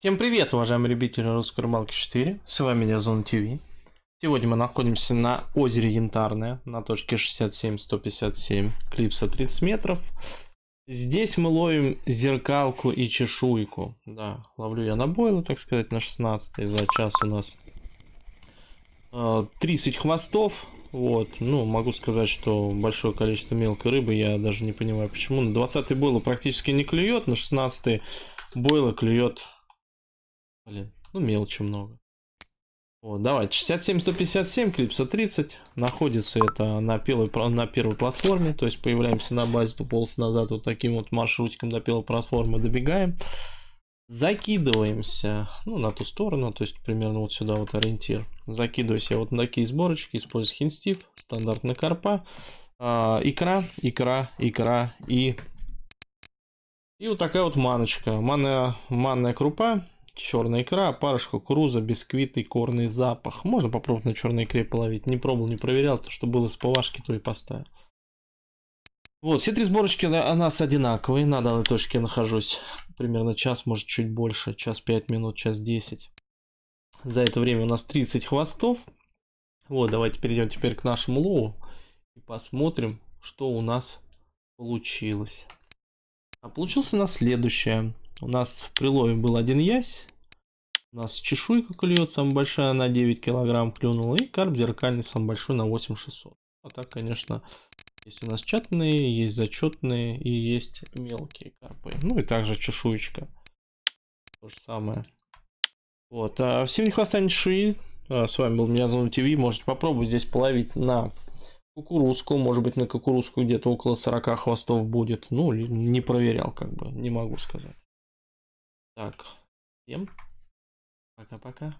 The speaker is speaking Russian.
Всем привет, уважаемые любители русской рыбалки 4, с вами я Зон ТВ. Сегодня мы находимся на озере Янтарное, на точке 67-157, клипса 30 метров. Здесь мы ловим зеркалку и чешуйку. Да, ловлю я на бойлу, так сказать, на 16 за час у нас 30 э, хвостов. Вот, ну, могу сказать, что большое количество мелкой рыбы, я даже не понимаю почему. На 20 бойло практически не клюет, на 16 бойло клюет Блин, ну мелочи много. Вот, давайте, 67-157, клипса 30. Находится это на первой, на первой платформе, то есть появляемся на базе полосы назад вот таким вот маршрутиком до первой платформы, добегаем. Закидываемся, ну, на ту сторону, то есть примерно вот сюда вот ориентир. Закидываюсь я вот на такие сборочки, использую хинстив, стандартная карпа, э, икра, икра, икра и... И вот такая вот маночка, манная, манная крупа, черная икра, опарыш, кукуруза, бисквит и корный запах. Можно попробовать на черной икре половить. Не пробовал, не проверял. То, что было с повашки, то и поставил. Вот, все три сборочки у нас одинаковые. На данной точке я нахожусь примерно час, может чуть больше. Час 5 минут, час 10. За это время у нас 30 хвостов. Вот, давайте перейдем теперь к нашему лову. И посмотрим, что у нас получилось. А получилось у нас следующее. У нас в прилове был один ясь. У нас чешуйка клюет, самая большая на 9 килограмм клюнула. И карп зеркальный, самый большой на 8600. А так, конечно, есть у нас чатные, есть зачетные и есть мелкие карпы. Ну и также чешуечка. То же самое. Вот. А всем не хватает ниши. А, с вами был меня зовут ТВ. Можете попробовать здесь половить на кукурузку. Может быть, на кукурузку где-то около 40 хвостов будет. Ну, не проверял, как бы. Не могу сказать. Так, всем пока-пока.